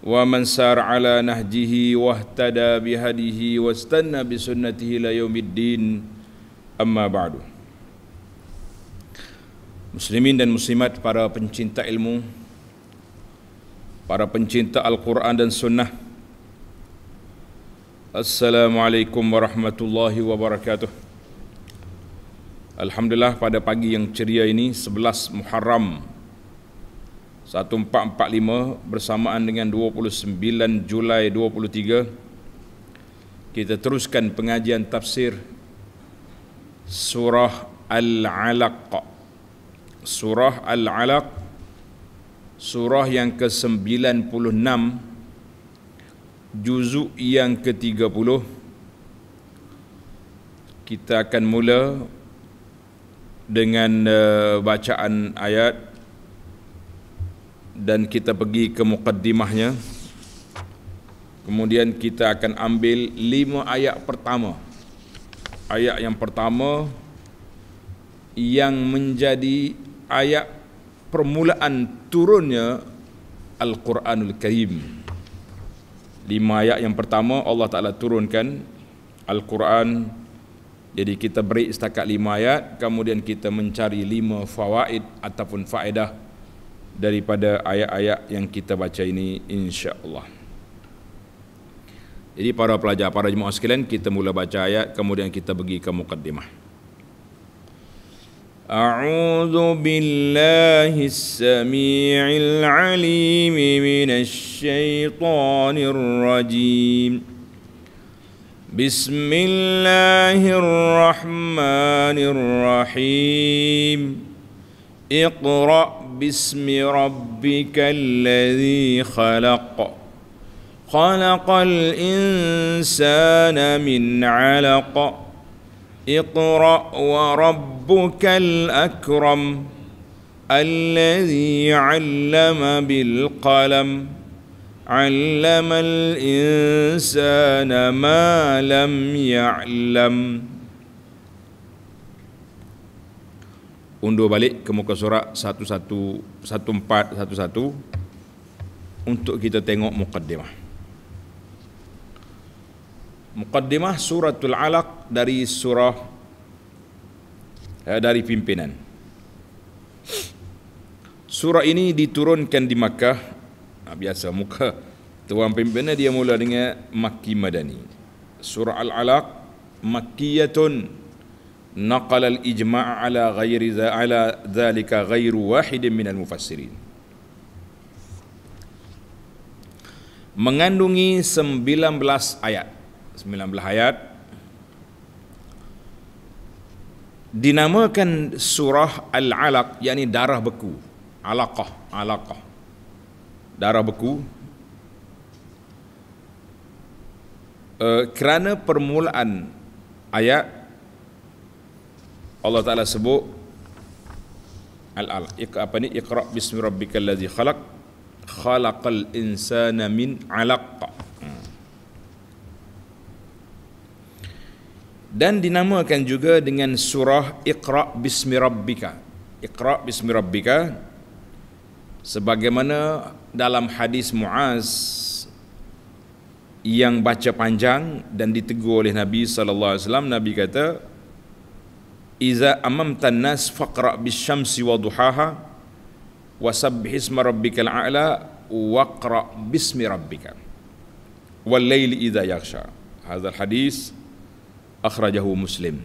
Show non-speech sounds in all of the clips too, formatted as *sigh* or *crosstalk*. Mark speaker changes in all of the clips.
Speaker 1: ومن سار على نهجه واهتدى بهديه واستنى بسنته الى يوم الدين اما بعد Muslimin dan muslimat para pencinta ilmu Para pencinta Al-Quran dan Sunnah Assalamualaikum warahmatullahi wabarakatuh Alhamdulillah pada pagi yang ceria ini 11 Muharram 1445 bersamaan dengan 29 Julai 23 kita teruskan pengajian tafsir surah Al-Alaq surah Al-Alaq surah yang ke-96 juzuk yang ke-30 kita akan mula dengan uh, bacaan ayat dan kita pergi ke mukaddimahnya kemudian kita akan ambil lima ayat pertama ayat yang pertama yang menjadi ayat permulaan turunnya Al-Quranul Karim lima ayat yang pertama Allah Ta'ala turunkan Al-Quran jadi kita beri setakat lima ayat kemudian kita mencari lima fawaid ataupun faedah daripada ayat-ayat yang kita baca ini insya-Allah. Jadi para pelajar, para jemaah sekalian, kita mula baca ayat kemudian kita pergi ke mukaddimah. أعوذ بالله السميع العليم من الشيطان الرجيم بسم الله الرحمن الرحيم اقرأ باسم ربك الذي خلق خلق الانسان من علق اقرا وربك الاكرم الذي علم بالقلم علم الانسان ما لم يعلم undur balik ke muka surat 1411 untuk kita tengok mukaddimah. Mukaddimah suratul Alaq dari surah eh, dari pimpinan. Surah ini diturunkan di Makkah. Ah, biasa muka tuan pimpinan dia mula dengan Makki Madani. Surah Al-Alaq Makkiyatun naqala al-ijma' ala ghairi ala dhalika ghairu wahidin min al-mufassirin mengandungi 19 ayat 19 ayat dinamakan surah al-alaq yakni darah beku alaqah alaqah darah beku eh, kerana permulaan ayat Allah Taala sebut al al ik, apa ni ikra bismi rabbikal ladzi khalaq khalaqal insana min alaq hmm. dan dinamakan juga dengan surah Iqra bismi rabbika Iqra bismi rabbika sebagaimana dalam hadis muaz yang baca panjang dan ditegur oleh Nabi sallallahu alaihi wasallam Nabi kata Iza amamta nas fakrak bis syamsi wa duhaha wa sabbih isma rabbikal a'la wa bismi rabbika wal laili idza yaghsha hadis akhrajahu muslim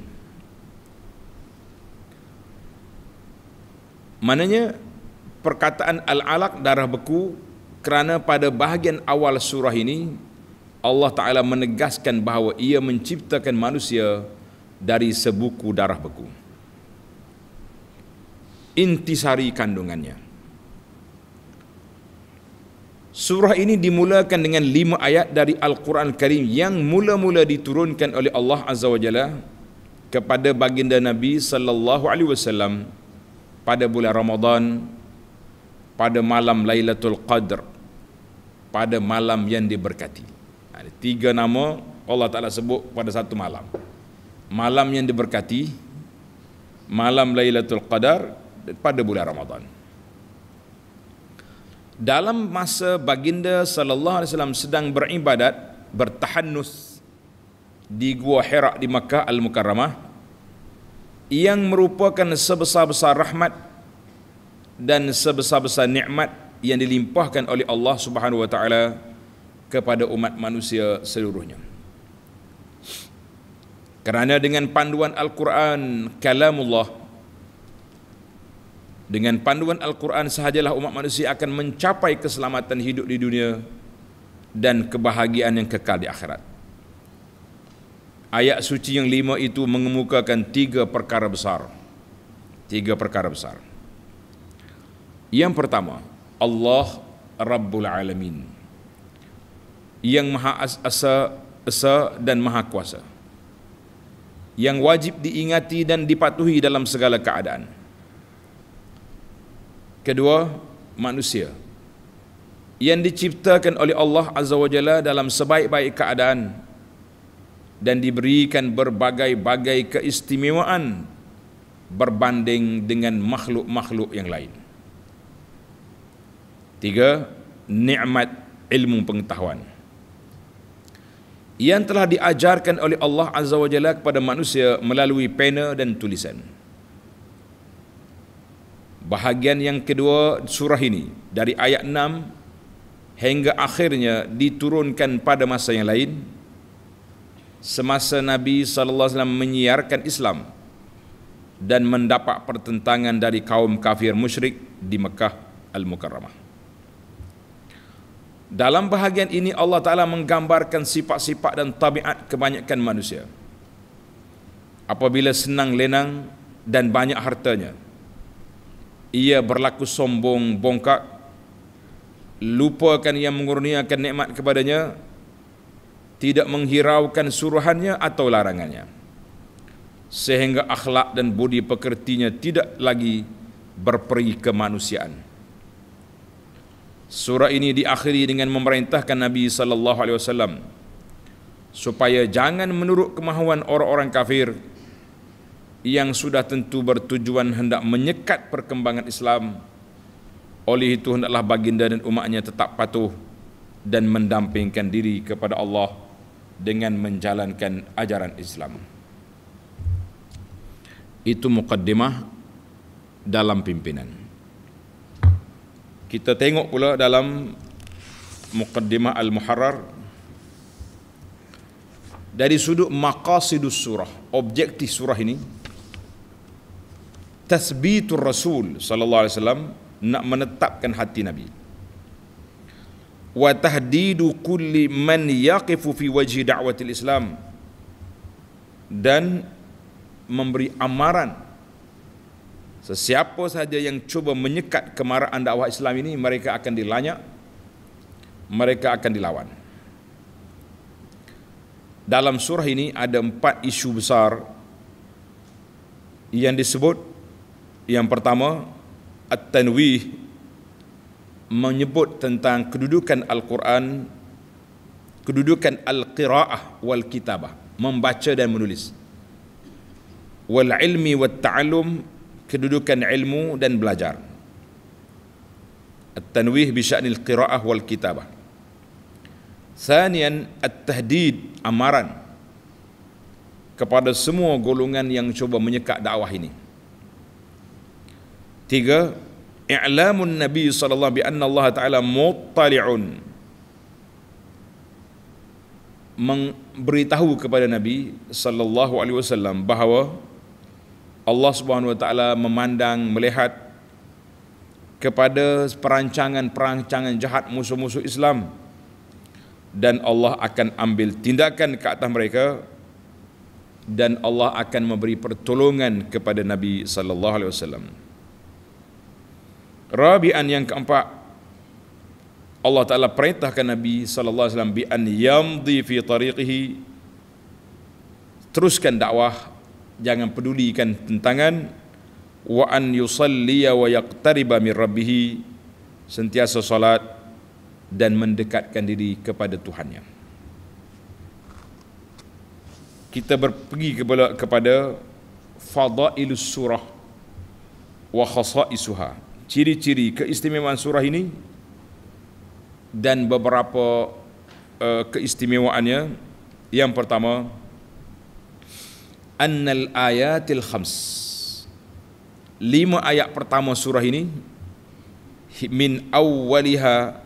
Speaker 1: Mananya perkataan al-alaq darah beku kerana pada bahagian awal surah ini Allah Ta'ala menegaskan bahawa ia menciptakan manusia dari sebuku darah beku. Intisari kandungannya. Surah ini dimulakan dengan lima ayat dari Al-Quran Karim yang mula-mula diturunkan oleh Allah Azza wa Jalla kepada baginda Nabi sallallahu alaihi wasallam pada bulan Ramadan pada malam Lailatul Qadr pada malam yang diberkati. Ada tiga nama Allah Taala sebut pada satu malam malam yang diberkati malam Lailatul Qadar pada bulan Ramadan. Dalam masa baginda sallallahu alaihi wasallam sedang beribadat bertahannus di Gua Hira di Makkah Al-Mukarramah yang merupakan sebesar-besar rahmat dan sebesar-besar nikmat yang dilimpahkan oleh Allah Subhanahu wa taala kepada umat manusia seluruhnya. Kerana dengan panduan Al-Quran kalamullah dengan panduan Al-Quran sahajalah umat manusia akan mencapai keselamatan hidup di dunia dan kebahagiaan yang kekal di akhirat. Ayat suci yang lima itu mengemukakan tiga perkara besar. Tiga perkara besar. Yang pertama, Allah Rabbul Alamin. Yang Maha Asa, Asa dan Maha Kuasa. Kuasa yang wajib diingati dan dipatuhi dalam segala keadaan. Kedua, manusia yang diciptakan oleh Allah Azza wa Jalla dalam sebaik-baik keadaan dan diberikan berbagai-bagai keistimewaan berbanding dengan makhluk-makhluk yang lain. Tiga, nikmat ilmu pengetahuan yang telah diajarkan oleh Allah Azza wa Jalla kepada manusia melalui pena dan tulisan. Bahagian yang kedua surah ini dari ayat 6 hingga akhirnya diturunkan pada masa yang lain semasa Nabi sallallahu alaihi wasallam menyiarkan Islam dan mendapat pertentangan dari kaum kafir musyrik di Mekah Al-Mukarramah. Dalam bahagian ini Allah Ta'ala menggambarkan sifat-sifat dan tabiat kebanyakan manusia. Apabila senang lenang dan banyak hartanya, ia berlaku sombong bongkak, lupakan yang mengurniakan nikmat kepadanya, tidak menghiraukan suruhannya atau larangannya. Sehingga akhlak dan budi pekertinya tidak lagi berperi kemanusiaan. Surah ini diakhiri dengan memerintahkan Nabi sallallahu alaihi wasallam supaya jangan menurut kemahuan orang-orang kafir yang sudah tentu bertujuan hendak menyekat perkembangan Islam oleh itu hendaklah baginda dan umatnya tetap patuh dan mendampingkan diri kepada Allah dengan menjalankan ajaran Islam itu mukadimah dalam pimpinan kita tengok pula dalam muqaddimah al-muharrar dari sudut maqasidus surah objektif surah ini tasbitur rasul sallallahu alaihi wasallam nak menetapkan hati nabi wa tahdidu kulli man yaqifu fi wajhi da'watil islam dan memberi amaran Sesiapa sahaja yang cuba menyekat kemarahan dakwah Islam ini, mereka akan dilanyak, mereka akan dilawan. Dalam surah ini ada empat isu besar yang disebut. Yang pertama, At-Tanwih menyebut tentang kedudukan Al-Quran, kedudukan Al-Qira'ah wal-Kitabah, membaca dan menulis. Wal-ilmi wal-ta'alum kedudukan ilmu dan belajar at-tanwih bi sya'nil qira'ah wal kitabah Sanian at-tahdid amaran kepada semua golongan yang cuba menyekat dakwah ini. Tiga, i'lamun Nabi sallallahu alaihi anna Allah taala muttali'un. Memberitahu kepada Nabi sallallahu alaihi wasallam bahawa Allah Subhanahu Wa Taala memandang melihat kepada perancangan-perancangan jahat musuh-musuh Islam dan Allah akan ambil tindakan ke atas mereka dan Allah akan memberi pertolongan kepada Nabi sallallahu alaihi wasallam. Rabi'an yang keempat Allah Taala perintahkan Nabi sallallahu alaihi wasallam bi an yamdi fi tariqihi teruskan dakwah jangan pedulikan tentangan wa an yusalli wa yaqtariba min rabbih sentiasa salat dan mendekatkan diri kepada Tuhannya kita berpergi kepada kepada fadailus surah wa khasaisuha ciri-ciri keistimewaan surah ini dan beberapa uh, keistimewaannya yang pertama annal ayatil khams lima ayat pertama surah ini min awwaliha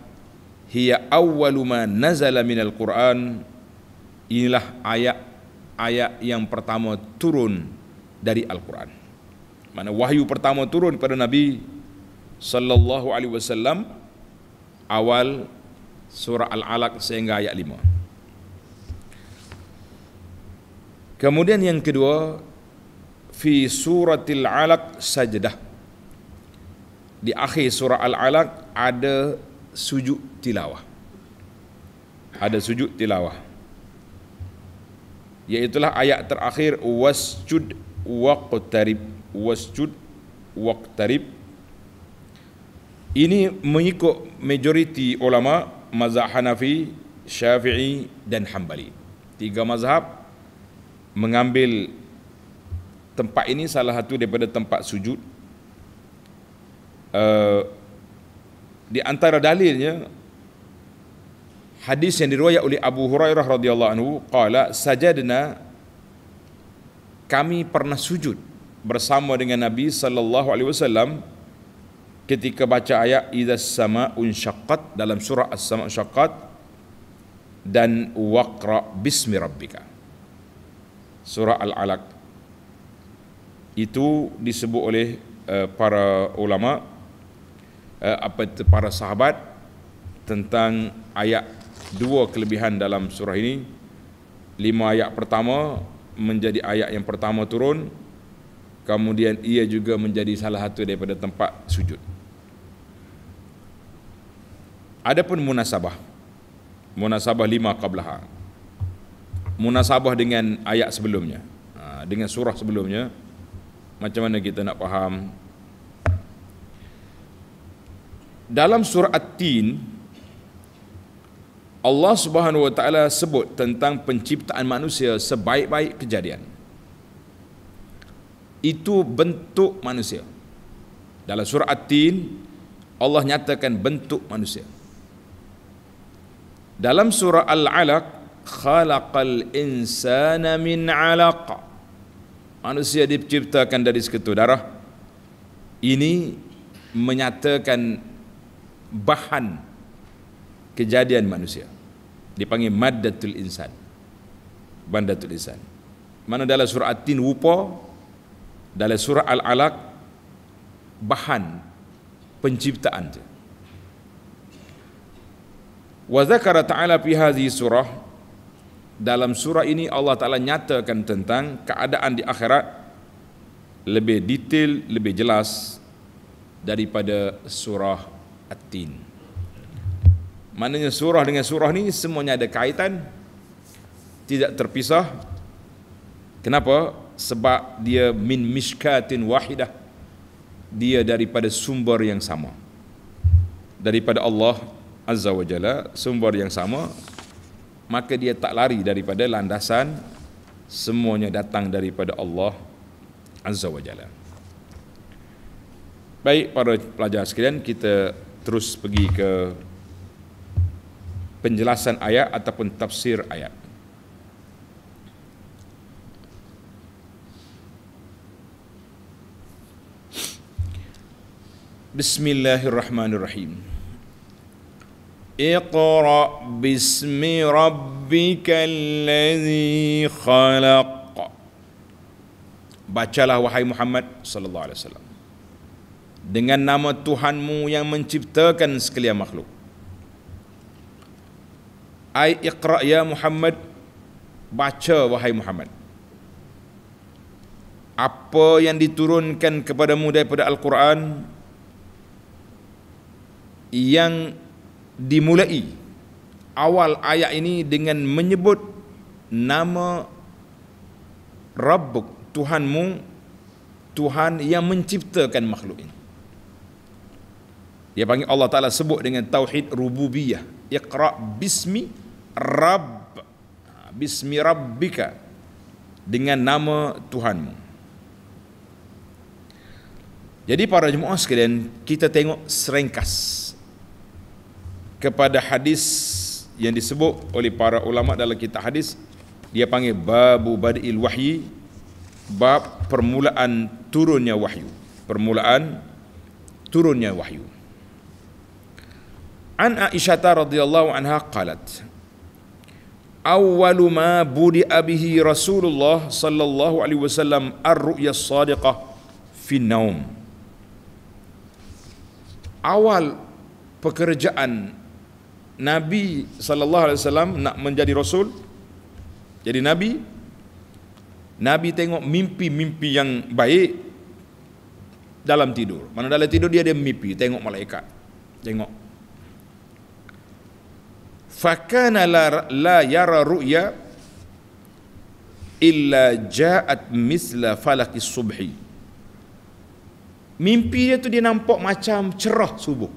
Speaker 1: hiya awaluma ma nazala minal quran inilah ayat ayat yang pertama turun dari al-quran mana wahyu pertama turun kepada nabi sallallahu alaihi wasallam awal surah al-alaq sehingga ayat lima Kemudian yang kedua fi suratil alaq sajdah. Di akhir surah al-alaq ada sujud tilawah. Ada sujud tilawah. yaitulah ayat terakhir wasjud waqtarib wasjud waqtarib ini mengikut majoriti ulama mazhab Hanafi, Syafi'i dan Hambali. Tiga mazhab mengambil tempat ini salah satu daripada tempat sujud uh, di antara dalilnya hadis yang diriwayat oleh Abu Hurairah radhiyallahu anhu qala sajadna kami pernah sujud bersama dengan Nabi sallallahu alaihi wasallam ketika baca ayat idza sama unshaqqat dalam surah as-sama unshaqqat dan waqra bismi rabbika surah al-alaq itu disebut oleh uh, para ulama uh, apa para sahabat tentang ayat dua kelebihan dalam surah ini lima ayat pertama menjadi ayat yang pertama turun kemudian ia juga menjadi salah satu daripada tempat sujud adapun munasabah munasabah lima qablaha munasabah dengan ayat sebelumnya ha, dengan surah sebelumnya macam mana kita nak faham dalam surah At-Tin Allah Subhanahu Wa Taala sebut tentang penciptaan manusia sebaik-baik kejadian itu bentuk manusia dalam surah At-Tin Allah nyatakan bentuk manusia dalam surah Al-Alaq khalaqal insana min alaq manusia diciptakan dari seketul darah ini menyatakan bahan kejadian manusia dipanggil maddatul insan bandatul insan mana dalam surah Atin Wupo, dalam surah al-alaq bahan penciptaan dia wa zakara ta'ala fi hadhihi surah dalam surah ini Allah Ta'ala nyatakan tentang keadaan di akhirat lebih detail, lebih jelas daripada surah At-Tin. Maknanya surah dengan surah ni semuanya ada kaitan, tidak terpisah. Kenapa? Sebab dia min mishkatin wahidah. Dia daripada sumber yang sama. Daripada Allah Azza wa Jalla, sumber yang sama maka dia tak lari daripada landasan semuanya datang daripada Allah Azza wa Jalla. Baik para pelajar sekalian, kita terus pergi ke penjelasan ayat ataupun tafsir ayat. Bismillahirrahmanirrahim. Bismillahirrahmanirrahim. اقرأ باسم ربك الذي خلق Bacalah wahai Muhammad sallallahu alaihi wasallam dengan nama Tuhanmu yang menciptakan sekalian makhluk. Ai iqra ya Muhammad baca wahai Muhammad. Apa yang diturunkan kepadamu daripada Al-Quran yang dimulai awal ayat ini dengan menyebut nama Rabbuk Tuhanmu Tuhan yang menciptakan makhluk ini dia panggil Allah Ta'ala sebut dengan Tauhid Rububiyah Iqra Bismi Rabb Bismi Rabbika dengan nama Tuhanmu jadi para jemaah sekalian kita tengok seringkas kepada hadis yang disebut oleh para ulama dalam kitab hadis dia panggil babu badil wahyi bab permulaan turunnya wahyu permulaan turunnya wahyu An Aisyah radhiyallahu anha qalat Awwalu ma budi abihi Rasulullah sallallahu alaihi wasallam ar-ru'ya as-sadiqah fi naum Awal pekerjaan Nabi saw nak menjadi rasul jadi nabi Nabi tengok mimpi-mimpi yang baik dalam tidur. Mana dalam tidur dia ada mimpi tengok malaikat. Tengok. Fakana la la yara ru'ya illa ja'at misla falaqis subhi. Mimpi dia tu dia nampak macam cerah subuh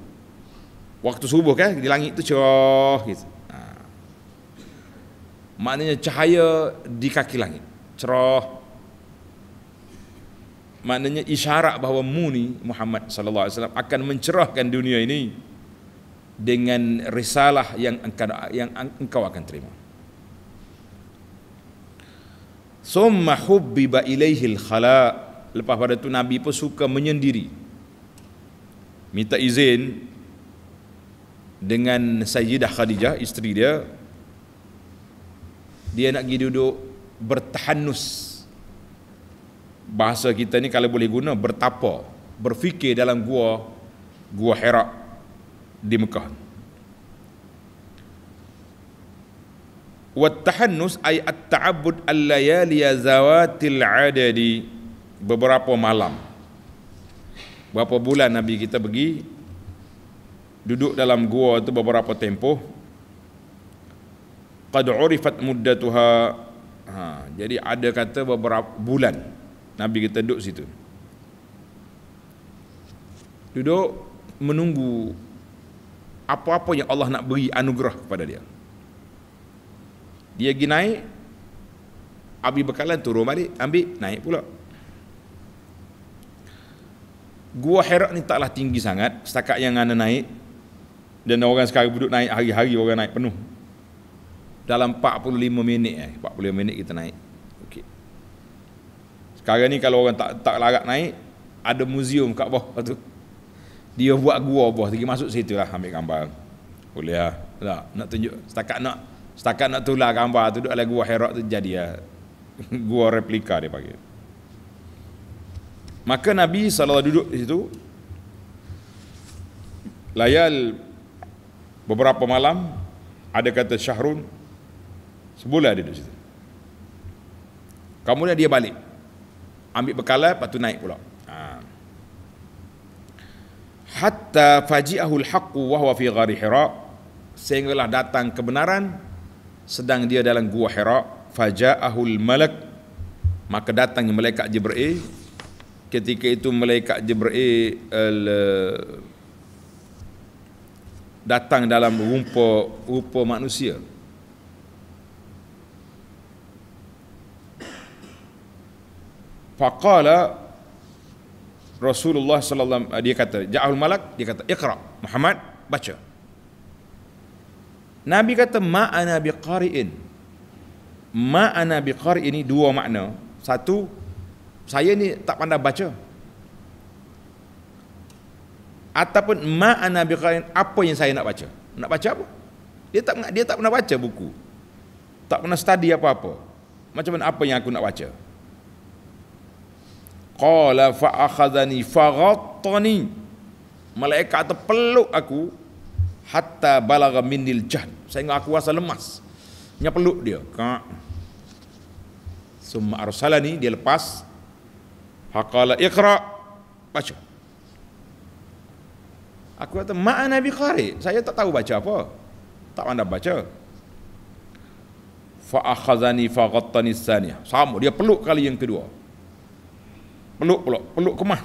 Speaker 1: waktu subuh kan di langit tu cerah gitu. Ha. Maknanya cahaya di kaki langit cerah. Maknanya isyarat bahawa muni Muhammad sallallahu alaihi wasallam akan mencerahkan dunia ini dengan risalah yang engkau, yang engkau akan terima. Summa hubbiba ilaihi al Lepas pada tu Nabi pun suka menyendiri. Minta izin dengan Sayyidah Khadijah isteri dia dia nak pergi duduk bertahanus bahasa kita ni kalau boleh guna bertapa berfikir dalam gua gua Hira di Mekah Wattahannus ay at-ta'abbud al-layali ya zawatil adadi beberapa malam. Berapa bulan Nabi kita pergi duduk dalam gua itu beberapa tempoh qad urifat muddatuha ha jadi ada kata beberapa bulan nabi kita duduk situ duduk menunggu apa-apa yang Allah nak beri anugerah kepada dia dia pergi naik Abi Bekalan turun balik ambil naik pula Gua Herak ni taklah tinggi sangat setakat yang ana naik dan orang sekarang duduk naik hari-hari orang naik penuh. Dalam 45 minit eh 45 minit kita naik. Okey. Sekarang ni kalau orang tak tak larat naik ada museum. kat bawah tu. Dia buat gua bawah tinggi masuk situ lah ambil gambar. Boleh lah. Tak, nak tunjuk setakat nak setakat nak tular gambar tu duduk dalam gua Herod tu jadi lah. *laughs* Gua replika dia panggil. Maka Nabi SAW duduk di situ. Layal beberapa malam ada kata Syahrun sebulan dia duduk situ kemudian dia balik ambil bekalan lepas tu naik pula ha. hatta faji'ahul haqqu wa huwa fi ghari hira sehinggalah datang kebenaran sedang dia dalam gua hira faja'ahul malak maka datang malaikat jibril ketika itu malaikat jibril uh, datang dalam rupa rupa manusia. Faqala Rasulullah sallallahu dia kata Ja'ul Malak dia kata Iqra Muhammad baca. Nabi kata ma ana biqari'in. Ma ana biqari'in ini dua makna. Satu saya ni tak pandai baca ataupun ma ana biqarin apa yang saya nak baca nak baca apa dia tak dia tak pernah baca buku tak pernah study apa-apa macam mana apa yang aku nak baca qala fa akhadhani fa ghattani malaikat peluk aku hatta balagha minil jahn sehingga aku rasa lemas nya peluk dia ka summa arsalani dia lepas faqala iqra baca Aku kata ma'an Nabi Kharid Saya tak tahu baca apa Tak pandai baca Fa'akhazani fa'ghattani saniyah Sama dia peluk kali yang kedua Peluk peluk Peluk kemas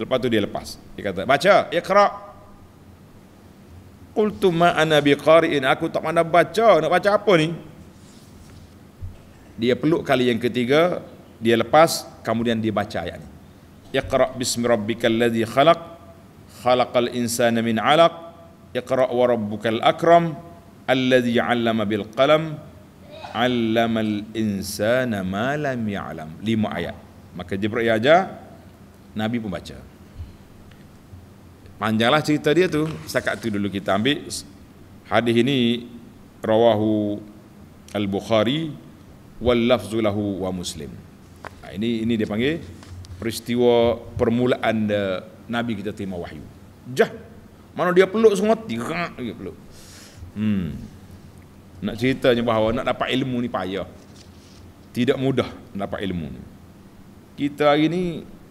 Speaker 1: Lepas tu dia lepas Dia kata baca Ikhra Qultu ma'an Nabi Kharid Aku tak pandai baca Nak baca apa ni Dia peluk kali yang ketiga Dia lepas Kemudian dia baca ayat ni Iqra bismi rabbikal ladzi khalaq khalaqal insana min alaq iqra wa rabbukal akram alladhi 'allama bil qalam 'allamal insana ma lam ya'lam lima ayat maka jibril ya aja nabi pun baca panjanglah cerita dia tu setakat tu dulu kita ambil hadis ini rawahu al bukhari wal lafzu wa muslim ha, ini ini dia panggil peristiwa permulaan Nabi kita terima wahyu. Jah. Mana dia peluk semua tiga dia peluk. Hmm. Nak ceritanya bahawa nak dapat ilmu ni payah. Tidak mudah nak dapat ilmu ni. Kita hari ni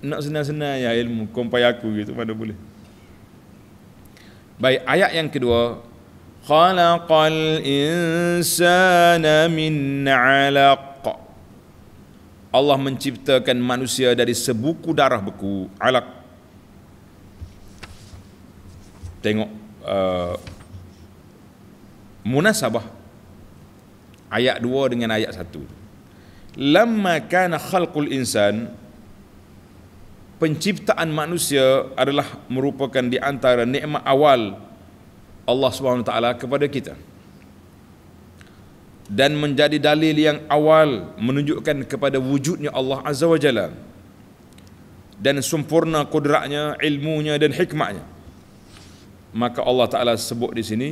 Speaker 1: nak senang-senang ya ilmu kompai aku gitu mana boleh. Baik, ayat yang kedua. Khalaqal insana min 'alaq. Allah menciptakan manusia dari sebuku darah beku, 'alaq. tengok uh, munasabah ayat 2 dengan ayat 1 lamma kana khalqul insan penciptaan manusia adalah merupakan di antara nikmat awal Allah Subhanahu taala kepada kita dan menjadi dalil yang awal menunjukkan kepada wujudnya Allah azza wajalla dan sempurna kudratnya ilmunya dan hikmahnya maka Allah Taala sebut di sini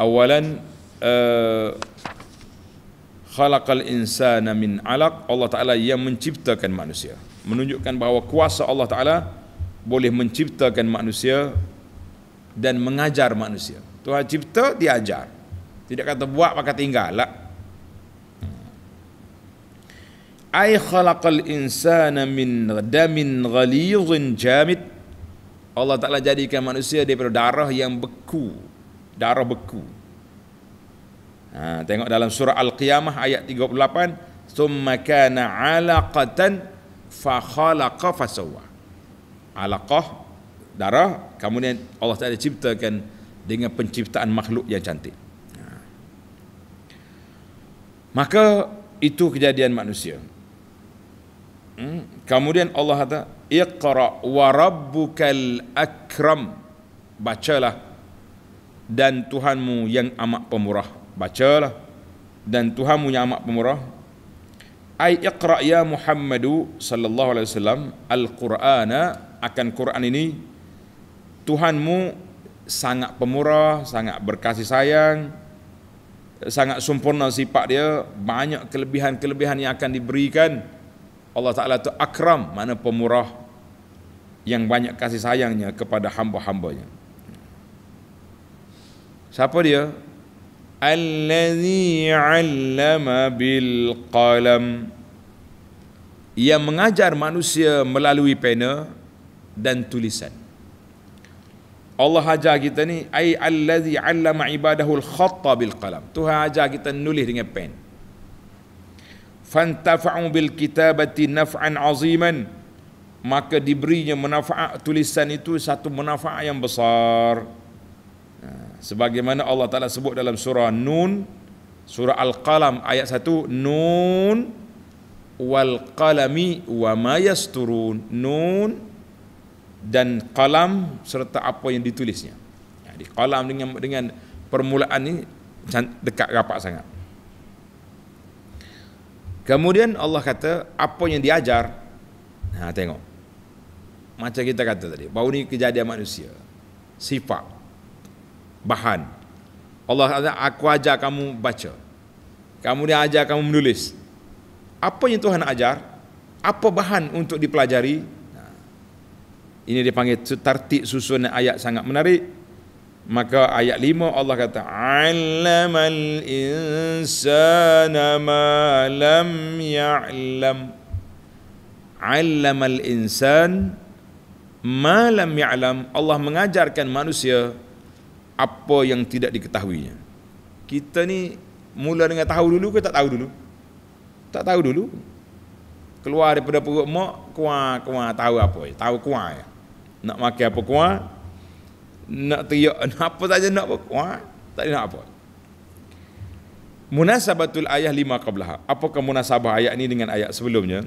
Speaker 1: awalan uh, khalaqal insana min alaq Allah Taala yang menciptakan manusia menunjukkan bahawa kuasa Allah Taala boleh menciptakan manusia dan mengajar manusia Tuhan cipta diajar tidak kata buat maka tinggal lah hmm. ai khalaqal insana min damin ghalizin jamid Allah Ta'ala jadikan manusia daripada darah yang beku. Darah beku. Ha, tengok dalam surah Al-Qiyamah ayat 38. Thumma kana alaqatan fa khalaqa fa Alaqah, darah. Kemudian Allah Ta'ala ciptakan dengan penciptaan makhluk yang cantik. Ha. Maka itu kejadian manusia. Hmm. Kemudian Allah Ta'ala Iqra wa rabbukal akram Bacalah Dan Tuhanmu yang amat pemurah Bacalah Dan Tuhanmu yang amat pemurah Ay iqra ya Muhammadu sallallahu alaihi wasallam al-Qur'ana akan Quran ini Tuhanmu sangat pemurah, sangat berkasih sayang, sangat sempurna sifat dia, banyak kelebihan-kelebihan yang akan diberikan. Allah Ta'ala itu akram mana pemurah yang banyak kasih sayangnya kepada hamba-hambanya siapa dia Al-Lati' allazi 'allama bil qalam ia mengajar manusia melalui pena dan tulisan Allah ajar kita ni ay al allazi 'allama ibadahu al khatta bil qalam Tuhan ajar kita nulis dengan pena fantafa'u bil kitabati naf'an aziman maka diberinya manfaat tulisan itu satu manfaat yang besar ha, sebagaimana Allah Taala sebut dalam surah nun surah al-qalam ayat 1 nun wal qalami wa ma yasturun nun dan qalam serta apa yang ditulisnya jadi ha, qalam dengan dengan permulaan ini dekat rapat sangat Kemudian Allah kata apa yang diajar. Ha tengok. Macam kita kata tadi, bau ni kejadian manusia. Sifat bahan. Allah kata aku ajar kamu baca. Kamu dia ajar kamu menulis. Apa yang Tuhan ajar? Apa bahan untuk dipelajari? Ha. Ini dipanggil tertib susunan ayat sangat menarik. Maka ayat lima Allah kata al insana ma lam ya'lam 'allamal insan ma lam ya'lam Allah mengajarkan manusia apa yang tidak diketahuinya. Kita ni mula dengan tahu dulu ke tak tahu dulu? Tak tahu dulu. Keluar daripada perut mak kuah-kuah tahu apa? Tahu kuah. ya. Nak makan apa kuah? nak teriak *laughs* apa saja nak apa Wah, tak ada nak apa munasabatul ayah lima qablah apakah munasabah ayat ini dengan ayat sebelumnya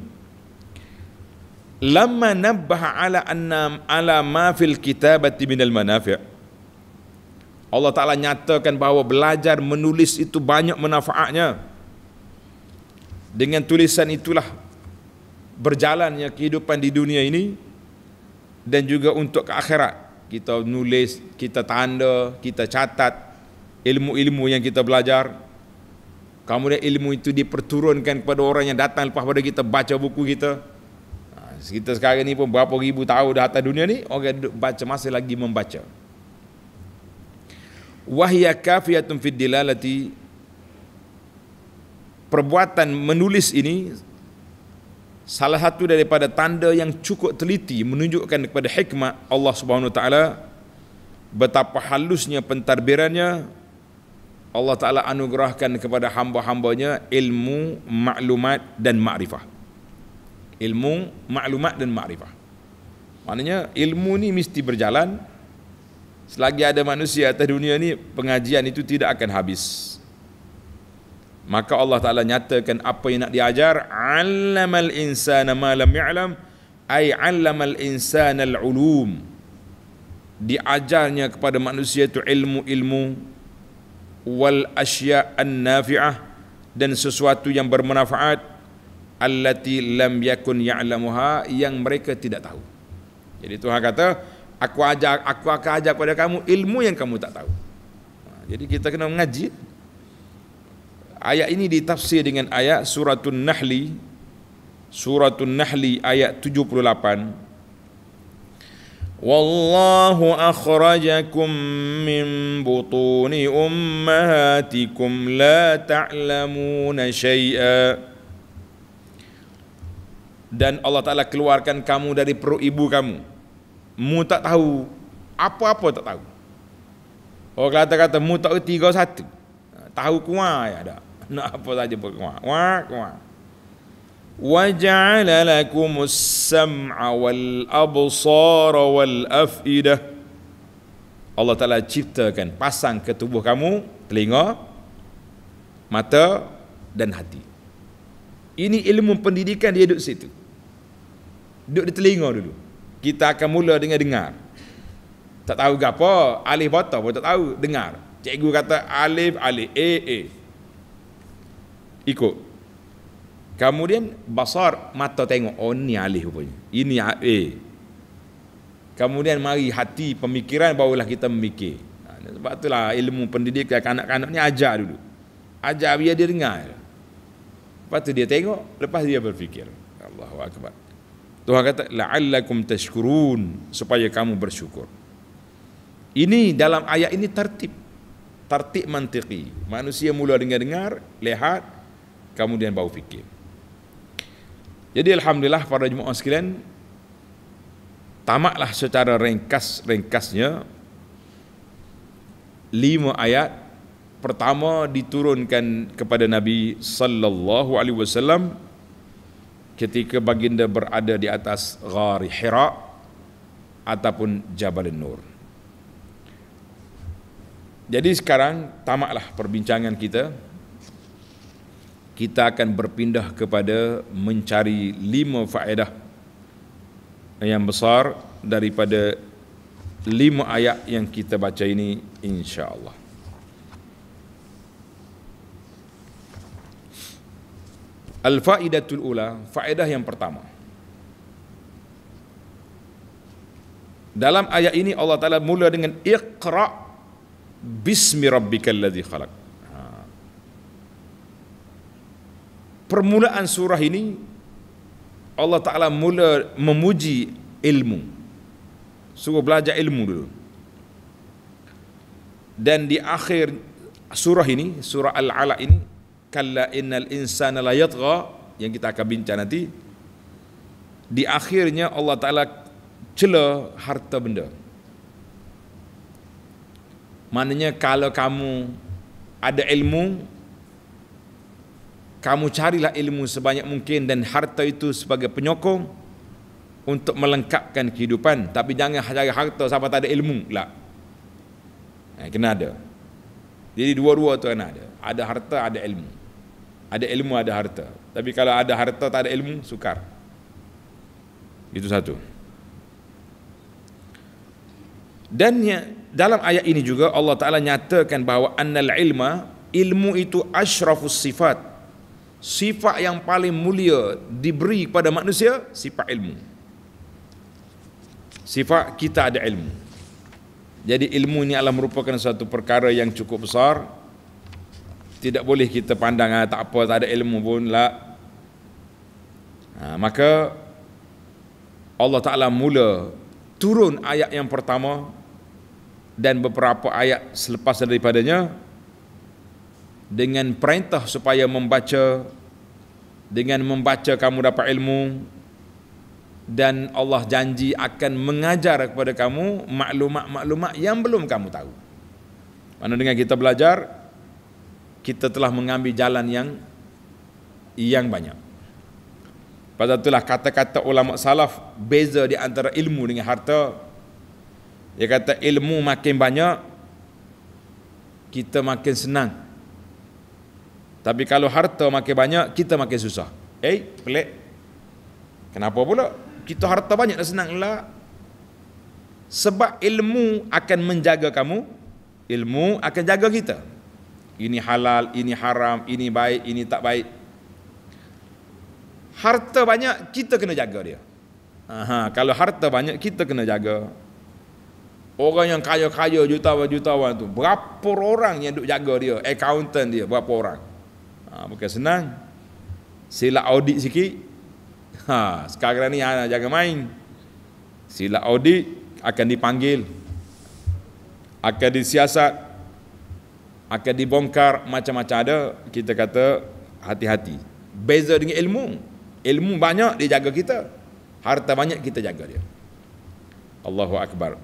Speaker 1: lamma nabah ala anna ala ma fil kitabati minal manafi' Allah Ta'ala nyatakan bahawa belajar menulis itu banyak manfaatnya dengan tulisan itulah berjalannya kehidupan di dunia ini dan juga untuk ke akhirat kita nulis, kita tanda, kita catat ilmu-ilmu yang kita belajar. Kemudian ilmu itu diperturunkan kepada orang yang datang lepas pada kita baca buku kita. Ha, kita sekarang ni pun berapa ribu tahun dah atas dunia ni, orang duduk baca masih lagi membaca. Wahya kafiyatun fid perbuatan menulis ini salah satu daripada tanda yang cukup teliti menunjukkan kepada hikmah Allah Subhanahu taala betapa halusnya pentadbirannya Allah taala anugerahkan kepada hamba-hambanya ilmu, maklumat dan makrifah. Ilmu, maklumat dan makrifah. Maknanya ilmu ni mesti berjalan selagi ada manusia atas dunia ni pengajian itu tidak akan habis maka Allah Taala nyatakan apa yang nak diajar allamal insana ma lam ya'lam ay allamal insana al ulum diajarnya kepada manusia itu ilmu-ilmu wal asya an nafi'ah dan sesuatu yang bermanfaat allati lam yakun ya'lamuha yang mereka tidak tahu jadi Tuhan kata aku ajar aku akan ajar kepada kamu ilmu yang kamu tak tahu ha, jadi kita kena mengaji Ayat ini ditafsir dengan ayat suratul Nahli suratul Nahli ayat 78 والله أخرجكم من بطون أمهاتكم لا تعلمون شيئا dan Allah Ta'ala keluarkan kamu dari perut ibu kamu mu tak tahu apa-apa tak tahu orang kata-kata mu tak tahu tiga satu ha, tahu kuah ya tak nak apa saja pun kuat. Kuat, kuat. وَجَعَلَ wal السَّمْعَ wal-Afida. Allah Ta'ala ciptakan, pasang ke tubuh kamu, telinga, mata dan hati. Ini ilmu pendidikan dia duduk situ. Duduk di telinga dulu. Kita akan mula dengan dengar. Tak tahu ke apa, alif batal pun tak tahu, dengar. Cikgu kata alif, alif, eh, eh ikut kemudian basar mata tengok oh ni alih rupanya ini A kemudian mari hati pemikiran barulah kita memikir ha, sebab itulah ilmu pendidikan kanak-kanak ni ajar dulu ajar biar dia dengar lepas tu dia tengok lepas dia berfikir Allahu akbar Tuhan kata la'allakum tashkurun supaya kamu bersyukur ini dalam ayat ini tertib tertib mantiki manusia mula dengar-dengar lihat kemudian baru fikir. Jadi alhamdulillah para jemaah sekalian tamatlah secara ringkas-ringkasnya lima ayat pertama diturunkan kepada Nabi sallallahu alaihi wasallam ketika baginda berada di atas Ghar Hira ataupun Jabal Nur. Jadi sekarang tamatlah perbincangan kita kita akan berpindah kepada mencari lima faedah yang besar daripada lima ayat yang kita baca ini insya-Allah. Al-fa'idatul ula, faedah yang pertama. Dalam ayat ini Allah Taala mula dengan iqra bismi rabbikal ladzi khalaq. permulaan surah ini Allah Taala mula memuji ilmu. Suruh belajar ilmu dulu. Dan di akhir surah ini, surah al ala ini, kalla innal insana la yatgha yang kita akan bincang nanti. Di akhirnya Allah Taala cela harta benda. Maknanya kalau kamu ada ilmu, kamu carilah ilmu sebanyak mungkin dan harta itu sebagai penyokong untuk melengkapkan kehidupan tapi jangan cari harta sampai tak ada ilmu lah eh, kena ada jadi dua-dua tu kena ada ada harta ada ilmu ada ilmu ada harta tapi kalau ada harta tak ada ilmu sukar itu satu dan ya, dalam ayat ini juga Allah Ta'ala nyatakan bahawa annal ilma ilmu itu asyrafus sifat sifat yang paling mulia diberi kepada manusia sifat ilmu sifat kita ada ilmu jadi ilmu ini adalah merupakan satu perkara yang cukup besar tidak boleh kita pandang ah, tak apa tak ada ilmu pun lah ha, maka Allah Ta'ala mula turun ayat yang pertama dan beberapa ayat selepas daripadanya dengan perintah supaya membaca dengan membaca kamu dapat ilmu dan Allah janji akan mengajar kepada kamu maklumat-maklumat yang belum kamu tahu. Mana dengan kita belajar kita telah mengambil jalan yang yang banyak. Pada itulah kata-kata ulama salaf beza di antara ilmu dengan harta. Dia kata ilmu makin banyak kita makin senang tapi kalau harta makin banyak, kita makin susah. Eh, pelik. Kenapa pula? Kita harta banyak dah senang lah. Sebab ilmu akan menjaga kamu, ilmu akan jaga kita. Ini halal, ini haram, ini baik, ini tak baik. Harta banyak, kita kena jaga dia. Aha, kalau harta banyak, kita kena jaga. Orang yang kaya-kaya jutawan-jutawan tu, berapa orang yang duk jaga dia, accountant dia, berapa orang? ha, bukan senang silap audit sikit ha, sekarang ni ha, jangan main silap audit akan dipanggil akan disiasat akan dibongkar macam-macam ada kita kata hati-hati beza dengan ilmu ilmu banyak dia jaga kita harta banyak kita jaga dia Allahu Akbar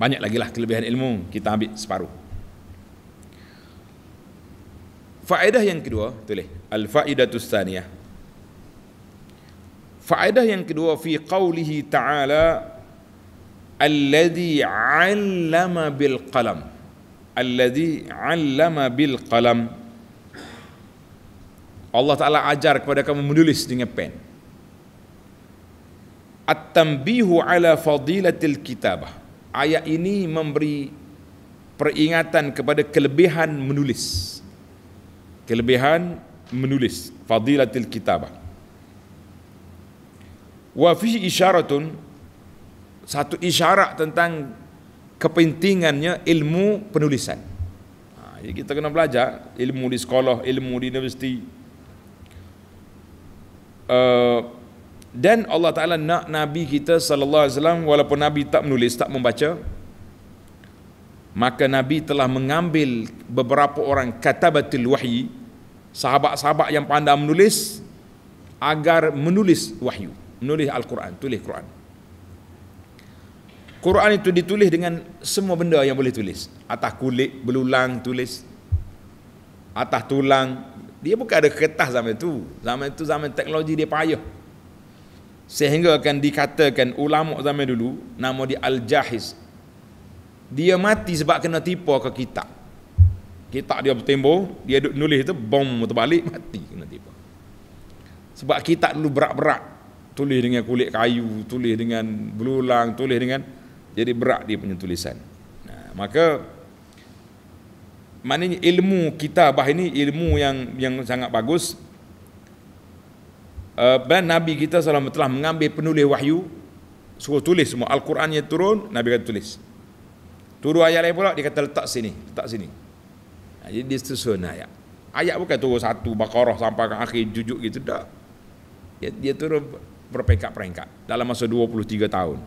Speaker 1: banyak lagi lah kelebihan ilmu kita ambil separuh Faedah yang kedua, tulis Al-Faedatus Saniyah. Faedah yang kedua fi qawlihi ta'ala alladhi 'allama bil qalam. Alladhi 'allama bil qalam. Allah Ta'ala ajar kepada kamu menulis dengan pen. At-tambihu ala fadilatil kitabah. Ayat ini memberi peringatan kepada kelebihan menulis kelebihan menulis fadilatul kitabah wa fi isyaratun satu isyarat tentang kepentingannya ilmu penulisan ha, jadi kita kena belajar ilmu di sekolah ilmu di universiti uh, dan Allah Taala nak nabi kita sallallahu alaihi wasallam walaupun nabi tak menulis tak membaca maka nabi telah mengambil beberapa orang katabatul wahyi sahabat-sahabat yang pandai menulis agar menulis wahyu, menulis Al-Quran, tulis Quran. Quran itu ditulis dengan semua benda yang boleh tulis. Atas kulit, belulang tulis. Atas tulang. Dia bukan ada kertas zaman itu. Zaman itu zaman teknologi dia payah. Sehingga akan dikatakan ulama zaman dulu, nama dia Al-Jahiz. Dia mati sebab kena tipu ke kitab kitab dia bertembur, dia duduk nulis tu, bom terbalik, mati kena tiba. Sebab kitab dulu berat-berat, tulis dengan kulit kayu, tulis dengan belulang, tulis dengan, jadi berat dia punya tulisan. Nah, maka, maknanya ilmu kita bah ini ilmu yang yang sangat bagus. Uh, Nabi kita SAW telah mengambil penulis wahyu, suruh tulis semua, al Qurannya turun, Nabi kata tulis. Turun ayat lain pula, dia kata letak sini, letak sini. Jadi dia susun ayat. Ayat bukan turun satu Baqarah sampai ke akhir jujuk gitu dah. Dia, dia turun berperingkat-peringkat dalam masa 23 tahun.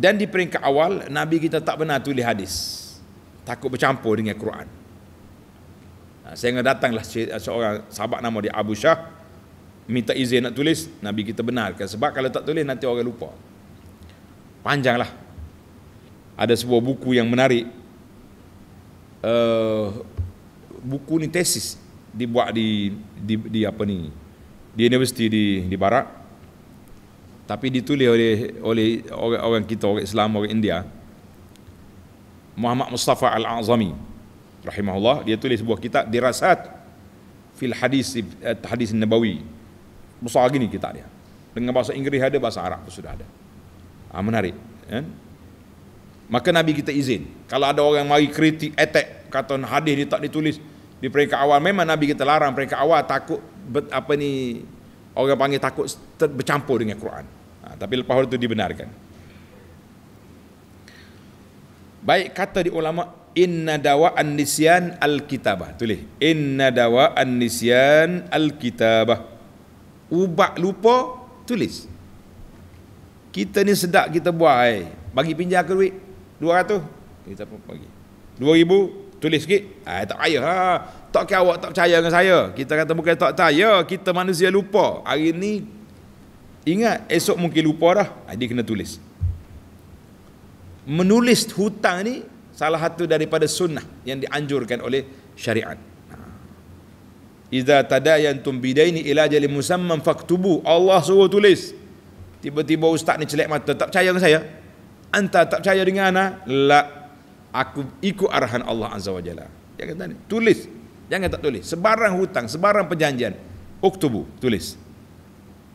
Speaker 1: Dan di peringkat awal Nabi kita tak pernah tulis hadis. Takut bercampur dengan Quran. Ha, sehingga datanglah seorang sahabat nama dia Abu Shah minta izin nak tulis Nabi kita benarkan sebab kalau tak tulis nanti orang lupa. Panjanglah. Ada sebuah buku yang menarik uh, buku ni tesis dibuat di, di di apa ni di universiti di di barat tapi ditulis oleh oleh orang, orang kita orang Islam orang India Muhammad Mustafa Al-Azami rahimahullah dia tulis sebuah kitab dirasat fil hadis uh, hadis nabawi besar gini kitab dia dengan bahasa Inggeris ada bahasa Arab pun sudah ada ah, menarik kan eh? Maka Nabi kita izin. Kalau ada orang yang mari kritik, attack, kata hadis dia tak ditulis di peringkat awal. Memang Nabi kita larang peringkat awal takut ber, apa ni orang panggil takut ter, bercampur dengan Quran. Ha, tapi lepas itu dibenarkan. Baik kata di ulama inna dawa an nisyan al kitabah tulis inna dawa an nisyan al kitabah ubat lupa tulis kita ni sedak kita buat eh. bagi pinjam aku duit 200 kita pun pergi 2000 tulis sikit ah tak kaya ha tak kaya awak tak percaya dengan saya kita kata bukan tak percaya kita manusia lupa hari ni ingat esok mungkin lupa dah jadi ah, kena tulis menulis hutang ni salah satu daripada sunnah yang dianjurkan oleh syariat ah. Iza tadayantum bidaini ila jali musamman faktubu. Allah suruh tulis. Tiba-tiba ustaz ni celik mata. Tak percaya dengan saya anta tak percaya dengan ana ah? la aku ikut arahan Allah azza wajalla dia kata ni tulis jangan tak tulis sebarang hutang sebarang perjanjian uktubu tulis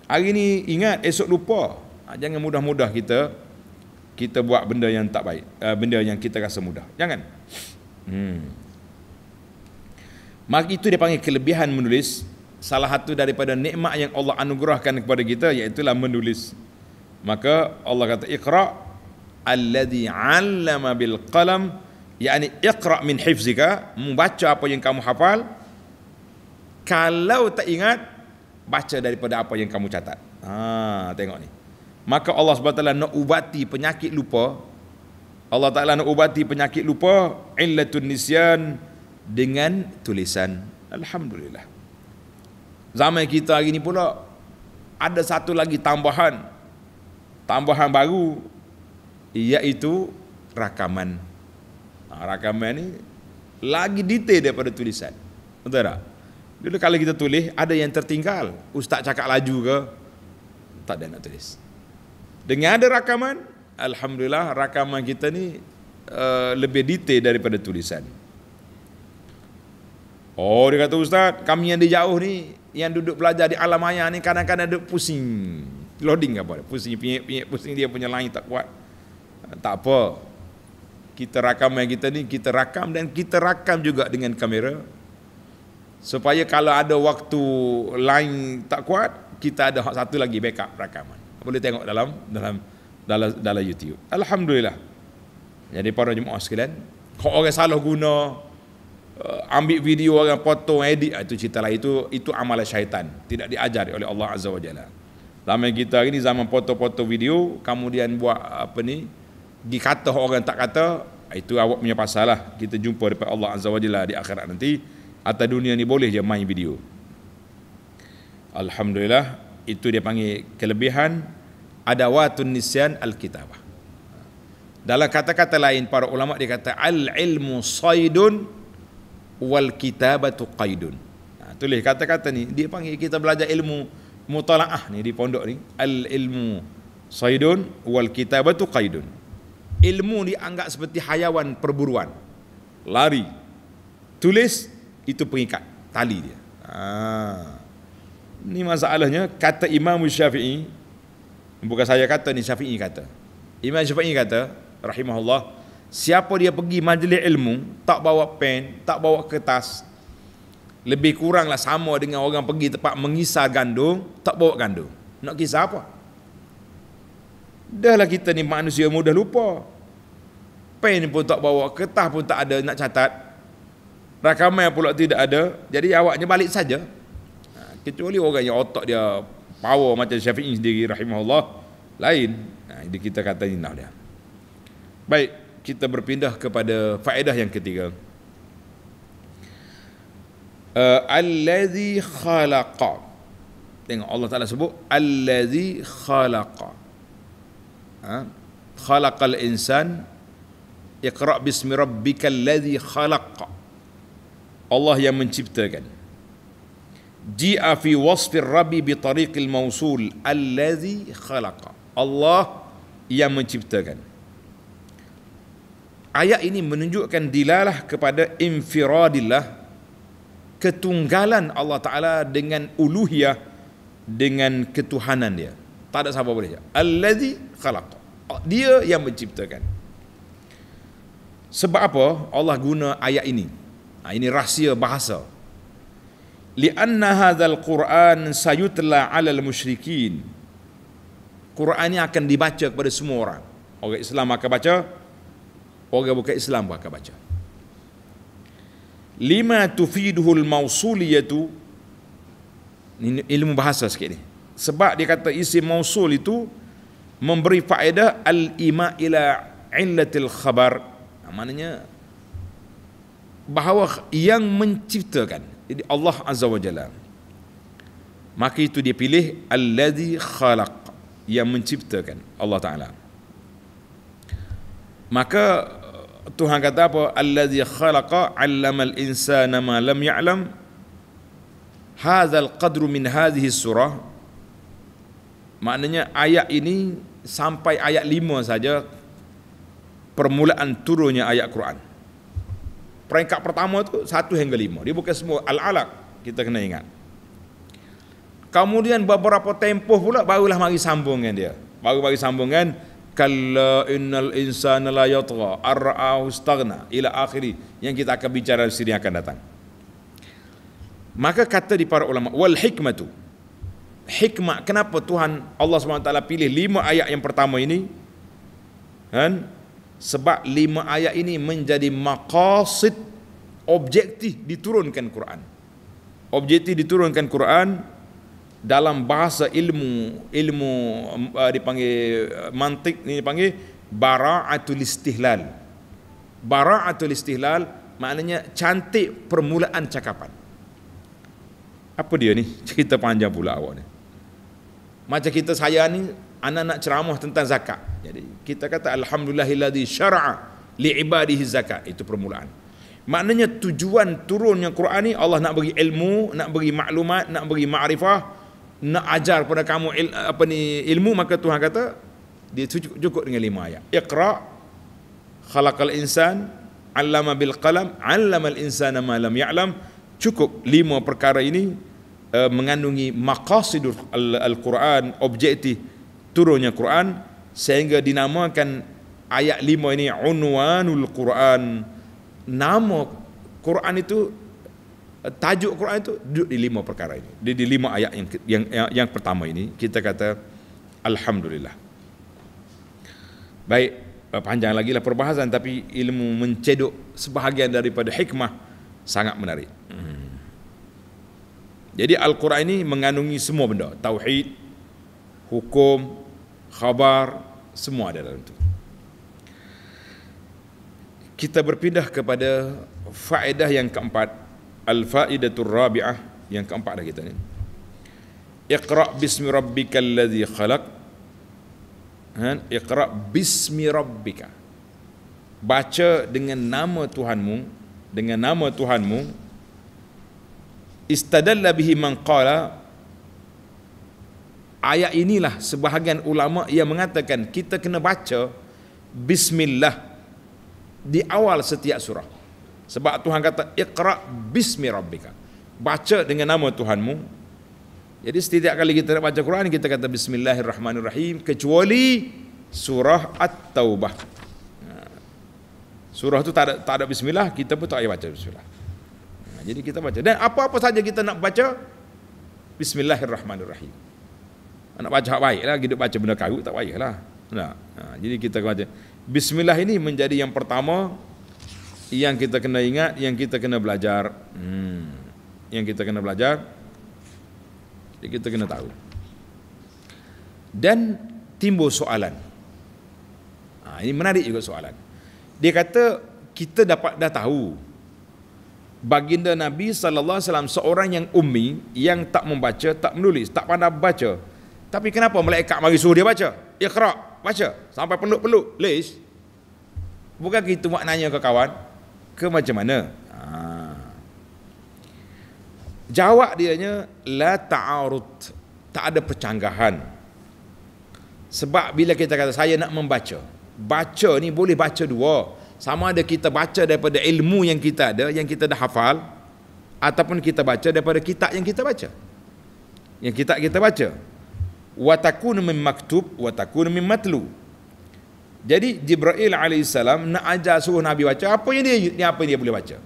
Speaker 1: hari ni ingat esok lupa ah, jangan mudah-mudah kita kita buat benda yang tak baik ah, benda yang kita rasa mudah jangan hmm Maka itu dia panggil kelebihan menulis salah satu daripada nikmat yang Allah anugerahkan kepada kita iaitu menulis. Maka Allah kata ikra' alladhi 'allama bil qalam yakni iqra min hifzika membaca apa yang kamu hafal kalau tak ingat baca daripada apa yang kamu catat ha tengok ni maka Allah SWT nak ubati penyakit lupa Allah Taala nak ubati penyakit lupa illatun nisyan dengan tulisan alhamdulillah zaman kita hari ni pula ada satu lagi tambahan tambahan baru yaitu rakaman. Nah, ha, rakaman ini lagi detail daripada tulisan. Betul tak? Dulu kalau kita tulis, ada yang tertinggal. Ustaz cakap laju ke? Tak ada yang nak tulis. Dengan ada rakaman, Alhamdulillah rakaman kita ni uh, lebih detail daripada tulisan. Oh, dia kata Ustaz, kami yang di jauh ni, yang duduk belajar di alam maya ni kadang-kadang duduk pusing. Loading apa? Pusing, pusing, pusing, pusing dia punya lain tak kuat. Tak apa. Kita rakam yang kita ni, kita rakam dan kita rakam juga dengan kamera. Supaya kalau ada waktu lain tak kuat, kita ada satu lagi backup rakaman. Boleh tengok dalam dalam dalam dalam YouTube. Alhamdulillah. Jadi para jemaah sekalian, kalau orang salah guna uh, ambil video orang potong edit ah, itu cerita lah itu itu amalan syaitan tidak diajar oleh Allah Azza wa Jalla. Zaman kita ini zaman potong-potong video kemudian buat apa ni uh, dikata orang tak kata itu awak punya pasal lah kita jumpa daripada Allah Azza wa Jalla di akhirat nanti atas dunia ni boleh je main video Alhamdulillah itu dia panggil kelebihan adawatun nisyan al-kitabah dalam kata-kata lain para ulama dia kata al-ilmu saydun wal kitabatu qaidun nah, tulis kata-kata ni dia panggil kita belajar ilmu mutalaah ni di pondok ni al-ilmu saydun wal kitabatu qaidun ilmu dianggap seperti hayawan perburuan lari tulis itu pengikat tali dia ha. ini masalahnya kata Imam Syafi'i bukan saya kata ni Syafi'i kata Imam Syafi'i kata rahimahullah siapa dia pergi majlis ilmu tak bawa pen tak bawa kertas lebih kuranglah sama dengan orang pergi tempat mengisar gandum tak bawa gandum nak kisah apa Dahlah kita ni manusia mudah lupa. Pen pun tak bawa, kertas pun tak ada nak catat. Rakaman pula tidak ada. Jadi awaknya balik saja. Ha, kecuali orang yang otak dia power macam Syafi'i sendiri rahimahullah. Lain. Jadi ha, kita kata ni dia. Baik, kita berpindah kepada faedah yang ketiga. Uh, al-ladhi khalaqa. Tengok Allah Ta'ala sebut al-ladhi khalaqa ha? khalaqal insan iqra bismi rabbikal ladzi khalaq Allah yang menciptakan Ji'a fi wasfir rabbi bi tariqil mausul Alladhi khalaqa Allah yang menciptakan Ayat ini menunjukkan dilalah kepada infiradillah Ketunggalan Allah Ta'ala dengan uluhiyah Dengan ketuhanan dia Tak ada siapa boleh Alladhi khalaqa dia yang menciptakan. Sebab apa Allah guna ayat ini? Ha, ini rahsia bahasa. Lianna hadzal Quran sayutla 'alal musyrikin. Quran ini akan dibaca kepada semua orang. Orang Islam akan baca, orang bukan Islam pun akan baca. Lima tufiduhu al-mausuliyatu ini ilmu bahasa sikit ni. Sebab dia kata isim mausul itu memberi faedah al-ima ila illatil khabar nah, maknanya bahawa yang menciptakan jadi Allah azza wa jalla maka itu dia pilih allazi khalaq yang menciptakan Allah taala maka eh, Tuhan kata apa allazi khalaqa 'allama al-insana ma lam ya'lam hadzal qadru min hadhihi surah Maknanya ayat ini sampai ayat lima saja permulaan turunnya ayat Quran. Peringkat pertama tu satu hingga lima Dia bukan semua Al-Alaq kita kena ingat. Kemudian beberapa tempoh pula barulah mari sambungkan dia. Baru mari sambungkan kalla innal insana la yatgha ar'ahu istaghna ila akhiri yang kita akan bicara di sini akan datang. Maka kata di para ulama wal hikmatu hikmah kenapa Tuhan Allah SWT pilih lima ayat yang pertama ini kan sebab lima ayat ini menjadi maqasid objektif diturunkan Quran objektif diturunkan Quran dalam bahasa ilmu ilmu uh, eh, dipanggil eh, mantik ini dipanggil bara'atul istihlal bara'atul istihlal maknanya cantik permulaan cakapan apa dia ni cerita panjang pula awak ni macam kita saya ni anak nak ceramah tentang zakat. Jadi kita kata alhamdulillahilladzi syara'a li ibadihi zakat itu permulaan. Maknanya tujuan turunnya Quran ni Allah nak bagi ilmu, nak bagi maklumat, nak bagi makrifah, nak ajar pada kamu il, apa ni ilmu maka Tuhan kata dia cukup dengan lima ayat. Iqra khalaqal insan 'allama bil qalam 'allamal insana ma lam ya'lam cukup lima perkara ini uh, mengandungi maqasidul al-Quran, objektif turunnya Quran sehingga dinamakan ayat lima ini unwanul Quran. Nama Quran itu eh, tajuk Quran itu duduk di lima perkara ini. Di, di lima ayat yang, yang yang yang pertama ini kita kata alhamdulillah. Baik eh, panjang lagi lah perbahasan tapi ilmu mencedok sebahagian daripada hikmah sangat menarik. Hmm. Jadi Al-Quran ini mengandungi semua benda. Tauhid, hukum, khabar, semua ada dalam itu. Kita berpindah kepada faedah yang keempat. Al-faedatul rabi'ah yang keempat dah kita ni. Iqra' bismi rabbika alladhi khalaq. Iqra' bismi rabbika. Baca dengan nama Tuhanmu. Dengan nama Tuhanmu istadalla bihi man qala ayat inilah sebahagian ulama yang mengatakan kita kena baca bismillah di awal setiap surah sebab Tuhan kata iqra bismi rabbika baca dengan nama Tuhanmu jadi setiap kali kita nak baca Quran kita kata bismillahirrahmanirrahim kecuali surah at-taubah surah tu tak ada tak ada bismillah kita pun tak payah baca bismillah jadi kita baca. Dan apa-apa saja kita nak baca, Bismillahirrahmanirrahim. Nak baca hak baik lah, kita baca benda kayu tak payah lah. Nah, ha, jadi kita baca. Bismillah ini menjadi yang pertama, yang kita kena ingat, yang kita kena belajar. Hmm. Yang kita kena belajar, jadi kita kena tahu. Dan timbul soalan. Ha, ini menarik juga soalan. Dia kata, kita dapat dah tahu baginda Nabi sallallahu alaihi wasallam seorang yang ummi yang tak membaca, tak menulis, tak pandai baca. Tapi kenapa malaikat mari suruh dia baca? Iqra, baca sampai peluk-peluk, lis. Bukan gitu maknanya ke kawan? Ke macam mana? Ha. Jawab nya la ta'arud. Tak ada percanggahan. Sebab bila kita kata saya nak membaca, baca ni boleh baca dua sama ada kita baca daripada ilmu yang kita ada yang kita dah hafal ataupun kita baca daripada kitab yang kita baca yang kitab kita baca wa takunu min maktub wa takunu min matlu jadi Jibril AS nak ajar suruh Nabi baca apa yang dia ni apa yang dia boleh baca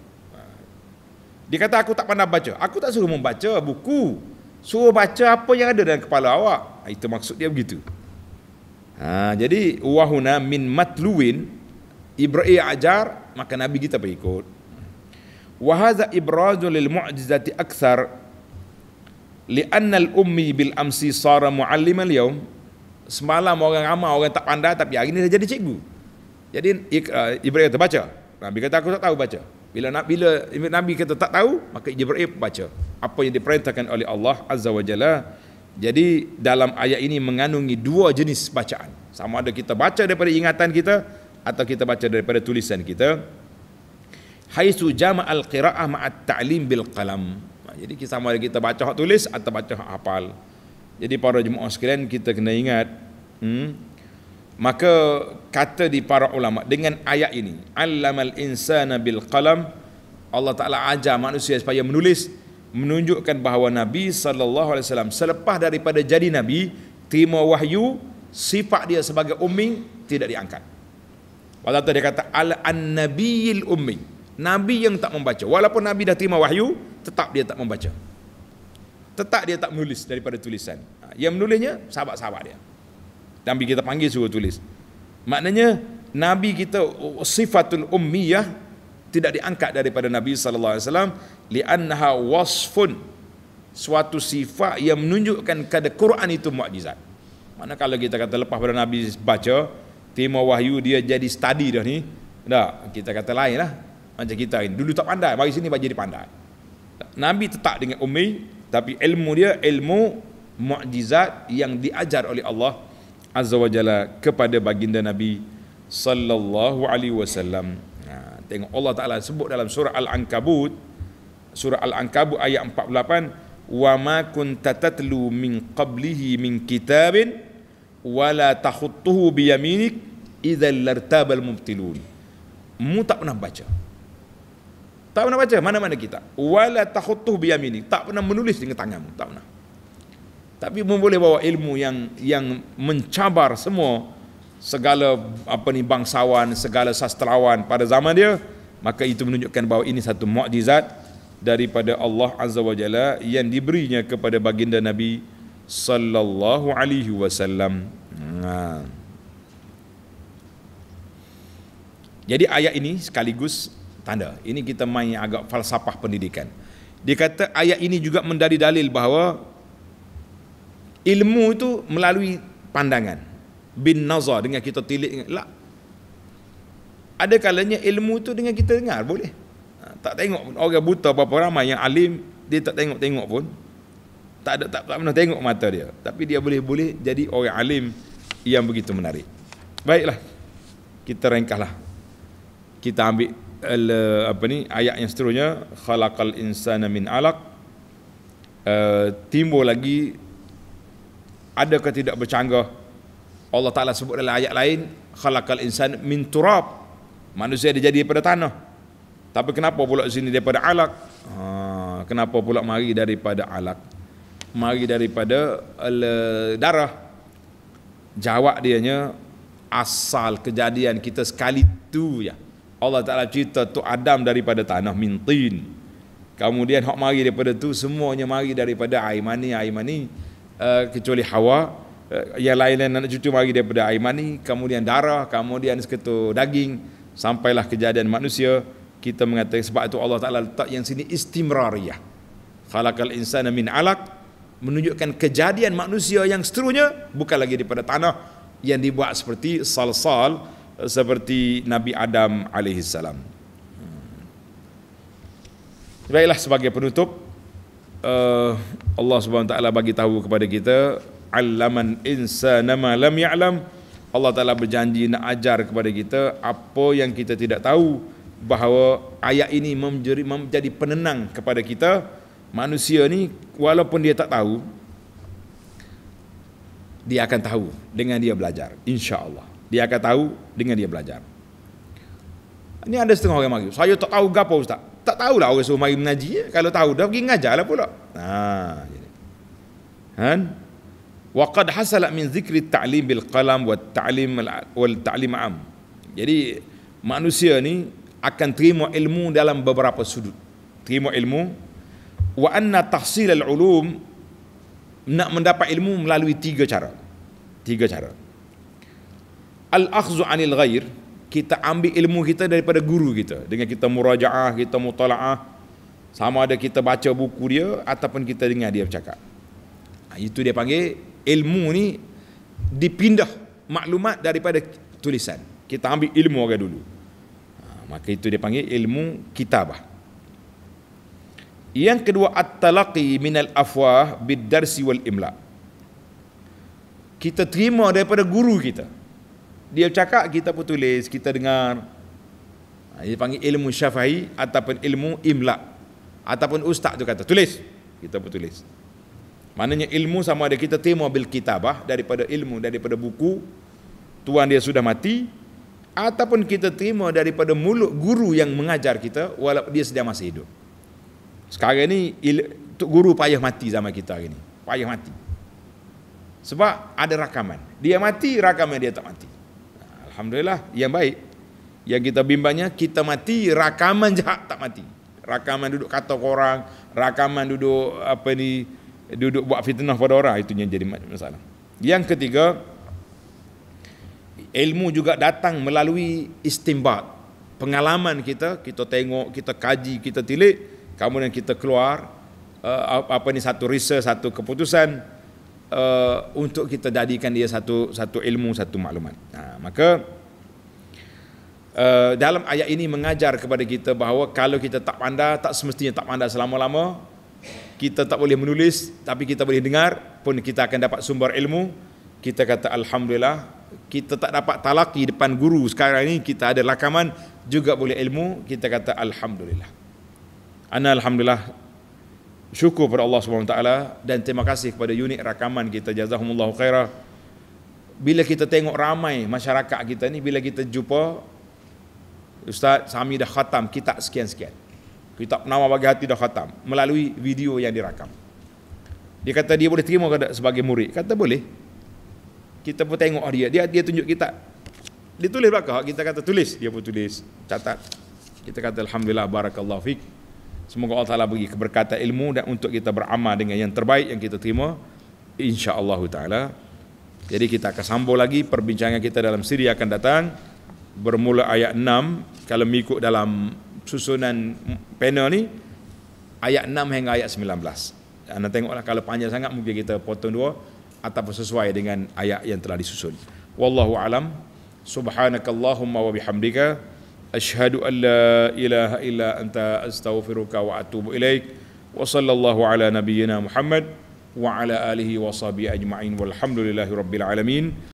Speaker 1: dia kata aku tak pandai baca aku tak suruh membaca buku suruh baca apa yang ada dalam kepala awak itu maksud dia begitu ha, jadi wahuna min matluin Ibra'i ajar maka Nabi kita berikut Wahaza ibrazu lil mu'jizati aksar Lianna al-ummi bil amsi sara mu'allim al-yawm Semalam orang ramai orang tak pandai tapi hari ini dah jadi cikgu Jadi uh, Ibrahim kata baca Nabi kata aku tak tahu baca Bila Nabi, bila Nabi kata tak tahu maka Ibrahim baca Apa yang diperintahkan oleh Allah Azza wa Jalla Jadi dalam ayat ini mengandungi dua jenis bacaan Sama ada kita baca daripada ingatan kita atau kita baca daripada tulisan kita haitsu jama al qiraah ma at ta'lim bil qalam ha, jadi kita sama ada kita baca hak tulis atau baca hak hafal jadi para jemaah sekalian kita kena ingat hmm, maka kata di para ulama dengan ayat ini allamal insana bil qalam Allah Taala ajar manusia supaya menulis menunjukkan bahawa Nabi sallallahu alaihi wasallam selepas daripada jadi nabi terima wahyu sifat dia sebagai ummi tidak diangkat Walau tu dia kata al-annabiyil ummi. Nabi yang tak membaca. Walaupun Nabi dah terima wahyu, tetap dia tak membaca. Tetap dia tak menulis daripada tulisan. Ha, yang menulisnya sahabat-sahabat dia. Nabi kita panggil suruh tulis. Maknanya Nabi kita sifatul ummiyah tidak diangkat daripada Nabi sallallahu alaihi wasallam li'annaha wasfun suatu sifat yang menunjukkan kepada Quran itu mukjizat. Mana kalau kita kata lepas pada Nabi baca, tema wahyu dia jadi study dah ni dah kita kata lain lah macam kita ini. dulu tak pandai mari sini jadi pandai Nabi tetap dengan Ummi tapi ilmu dia ilmu mukjizat yang diajar oleh Allah Azza wa Jalla kepada baginda Nabi sallallahu alaihi wasallam. Ha, tengok Allah Taala sebut dalam surah Al-Ankabut surah Al-Ankabut ayat 48 wa ma kunta tatlu min qablihi min kitabin wala takhutuhu bi yaminik idzal lartabal mubtilun mu tak pernah baca tak pernah baca mana-mana kita wala takhutuhu bi yaminik tak pernah menulis dengan tanganmu tak pernah tapi boleh bawa ilmu yang yang mencabar semua segala apa ni bangsawan segala sastrawan pada zaman dia maka itu menunjukkan bahawa ini satu mukjizat daripada Allah Azza wa Jalla yang diberinya kepada baginda Nabi sallallahu alaihi wasallam. Ha. Jadi ayat ini sekaligus tanda. Ini kita main yang agak falsafah pendidikan. Dia kata ayat ini juga mendari dalil bahawa ilmu itu melalui pandangan bin nazar dengan kita tilik dengan lah. ada kalanya ilmu itu dengan kita dengar boleh ha, tak tengok orang buta berapa ramai yang alim dia tak tengok-tengok pun tak ada tak pernah tengok mata dia tapi dia boleh-boleh jadi orang alim yang begitu menarik baiklah kita ringkaslah kita ambil uh, apa ni ayat yang seterusnya khalaqal insana min alaq uh, timbul lagi ada ke tidak bercanggah Allah Taala sebut dalam ayat lain khalaqal insana min turab manusia dia jadi daripada tanah tapi kenapa pula sini daripada alaq ha, kenapa pula mari daripada alaq mari daripada eh, darah jawab dia dianya asal kejadian kita sekali tu ya Allah Taala cerita tu Adam daripada tanah mintin kemudian hak mari daripada tu semuanya mari daripada air mani air mani uh, kecuali Hawa uh, yang lain-lain nak cucu mari daripada air mani kemudian darah kemudian seketul daging sampailah kejadian manusia kita mengatakan sebab itu Allah Taala letak yang sini istimrariyah khalaqal insana min alaq menunjukkan kejadian manusia yang seterusnya bukan lagi daripada tanah yang dibuat seperti salsal eh, seperti Nabi Adam alaihi salam. Hmm. Baiklah sebagai penutup eh, Allah Subhanahu taala bagi tahu kepada kita allaman insana ma lam ya'lam Allah taala berjanji nak ajar kepada kita apa yang kita tidak tahu bahawa ayat ini menjadi, menjadi penenang kepada kita manusia ni walaupun dia tak tahu dia akan tahu dengan dia belajar insyaallah dia akan tahu dengan dia belajar ini ada setengah orang mari saya tak tahu gapo ustaz tak tahu lah. orang suruh mari mengaji ya. kalau tahu dah pergi ngajarlah pula ha jadi kan wa qad hasala min zikri ta'lim bil qalam wa ta'lim wal ta'lim am jadi manusia ni akan terima ilmu dalam beberapa sudut terima ilmu wa anna tahsil al-ulum nak mendapat ilmu melalui tiga cara tiga cara al-akhzu anil ghair kita ambil ilmu kita daripada guru kita dengan kita murajaah kita mutalaah sama ada kita baca buku dia ataupun kita dengar dia bercakap ha, itu dia panggil ilmu ni dipindah maklumat daripada tulisan kita ambil ilmu orang dulu ha, maka itu dia panggil ilmu kitabah yang kedua at-talaqi minal afwah bid-darsi wal imla. Kita terima daripada guru kita. Dia cakap kita pun tulis, kita dengar. Ha, dia panggil ilmu syafi'i ataupun ilmu imla. Ataupun ustaz tu kata tulis, kita pun tulis. Maknanya ilmu sama ada kita terima bil kitabah daripada ilmu daripada buku tuan dia sudah mati ataupun kita terima daripada mulut guru yang mengajar kita walaupun dia sedang masih hidup. Sekarang ni il, Tok Guru payah mati zaman kita hari ni. Payah mati. Sebab ada rakaman. Dia mati, rakaman dia tak mati. Alhamdulillah, yang baik. Yang kita bimbangnya, kita mati, rakaman jahat tak mati. Rakaman duduk kata korang, rakaman duduk apa ni, duduk buat fitnah pada orang, itu yang jadi masalah. Yang ketiga, ilmu juga datang melalui istimbat. Pengalaman kita, kita tengok, kita kaji, kita tilik, kemudian kita keluar uh, apa ni satu research satu keputusan uh, untuk kita jadikan dia satu satu ilmu satu maklumat nah, ha, maka uh, dalam ayat ini mengajar kepada kita bahawa kalau kita tak pandai tak semestinya tak pandai selama-lama kita tak boleh menulis tapi kita boleh dengar pun kita akan dapat sumber ilmu kita kata alhamdulillah kita tak dapat talaki depan guru sekarang ini kita ada rakaman juga boleh ilmu kita kata alhamdulillah Ana alhamdulillah syukur kepada Allah Subhanahu taala dan terima kasih kepada unit rakaman kita jazakumullahu khairah. Bila kita tengok ramai masyarakat kita ni bila kita jumpa Ustaz Sami dah khatam kitab sekian-sekian. Kitab penawar bagi hati dah khatam melalui video yang dirakam. Dia kata dia boleh terima kata sebagai murid. Kata boleh. Kita pun tengok dia. Dia dia tunjuk kita. Dia tulis belakang. Kita kata tulis. Dia pun tulis. Catat. Kita kata Alhamdulillah. Barakallahu fiqh. Semoga Allah Ta'ala bagi keberkatan ilmu dan untuk kita beramal dengan yang terbaik yang kita terima. InsyaAllah Ta'ala. Jadi kita akan sambung lagi perbincangan kita dalam siri akan datang. Bermula ayat 6. Kalau mengikut dalam susunan panel ni. Ayat 6 hingga ayat 19. Anda tengoklah kalau panjang sangat mungkin kita potong dua. Atau sesuai dengan ayat yang telah disusun. Wallahu alam. Subhanakallahumma wa bihamdika. أشهد أن لا إله إلا أنت أستغفرك وأتوب إليك وصلى الله على نبينا محمد وعلى آله وصحبه أجمعين والحمد لله رب العالمين